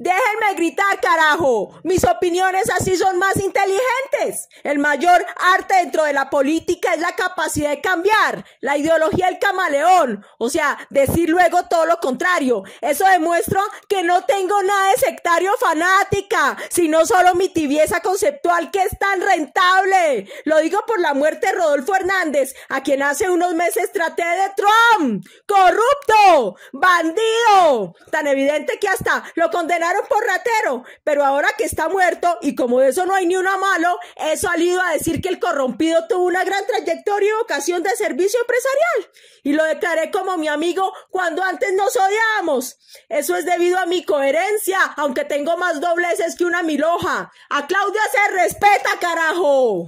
Déjenme gritar, carajo. Mis opiniones así son más inteligentes. El mayor arte dentro de la política es la capacidad de cambiar, la ideología del camaleón, o sea, decir luego todo lo contrario. Eso demuestra que no tengo nada de sectario fanática, sino solo mi tibieza conceptual que es tan rentable. Lo digo por la muerte de Rodolfo Hernández, a quien hace unos meses traté de Trump, corrupto, bandido, tan evidente que hasta lo condena por ratero, pero ahora que está muerto y como de eso no hay ni uno malo, he salido a decir que el corrompido tuvo una gran trayectoria y vocación de servicio empresarial. Y lo declaré como mi amigo cuando antes nos odiábamos. Eso es debido a mi coherencia, aunque tengo más dobleces que una miloja. A Claudia se respeta, carajo.